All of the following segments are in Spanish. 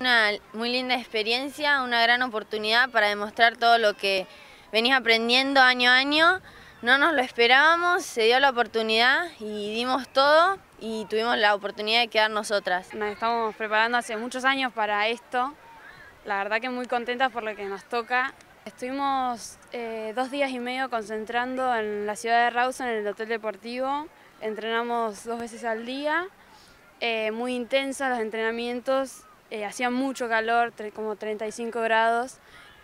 Una muy linda experiencia, una gran oportunidad para demostrar todo lo que venís aprendiendo año a año. No nos lo esperábamos, se dio la oportunidad y dimos todo y tuvimos la oportunidad de quedar nosotras. Nos estamos preparando hace muchos años para esto, la verdad que muy contentas por lo que nos toca. Estuvimos eh, dos días y medio concentrando en la ciudad de Rawson, en el Hotel Deportivo. Entrenamos dos veces al día, eh, muy intensos los entrenamientos, eh, hacía mucho calor, como 35 grados,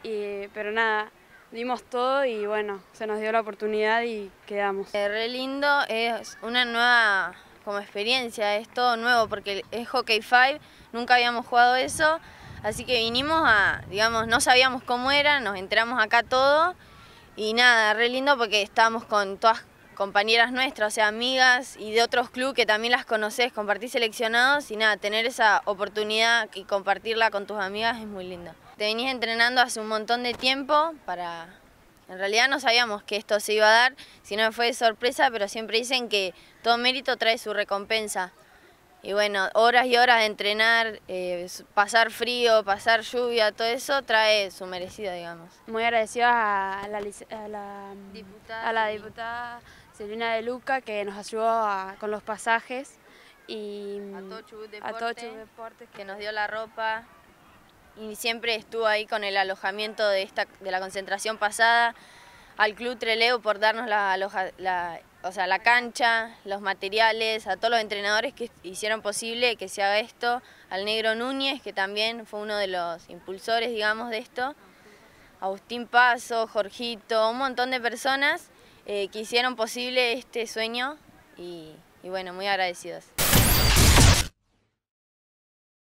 y, pero nada, dimos todo y bueno, se nos dio la oportunidad y quedamos. Eh, re lindo, es una nueva como experiencia, es todo nuevo porque es Hockey 5, nunca habíamos jugado eso, así que vinimos a, digamos, no sabíamos cómo era, nos entramos acá todo y nada, re lindo porque estábamos con todas compañeras nuestras, o sea, amigas y de otros clubes que también las conoces, compartís seleccionados y nada, tener esa oportunidad y compartirla con tus amigas es muy lindo. Te venís entrenando hace un montón de tiempo para... En realidad no sabíamos que esto se iba a dar, si no fue sorpresa, pero siempre dicen que todo mérito trae su recompensa. Y bueno, horas y horas de entrenar, eh, pasar frío, pasar lluvia, todo eso trae su merecido, digamos. Muy agradecida a la, a la diputada, a la diputada Selena de Luca, que nos ayudó con los pasajes. Y a Tochu Deportes, que nos dio la ropa. Y siempre estuvo ahí con el alojamiento de, esta, de la concentración pasada. Al Club Treleo por darnos la, la, o sea, la cancha, los materiales, a todos los entrenadores que hicieron posible que se haga esto. Al Negro Núñez, que también fue uno de los impulsores, digamos, de esto. Agustín Paso, Jorgito, un montón de personas eh, que hicieron posible este sueño y bueno, muy agradecidos.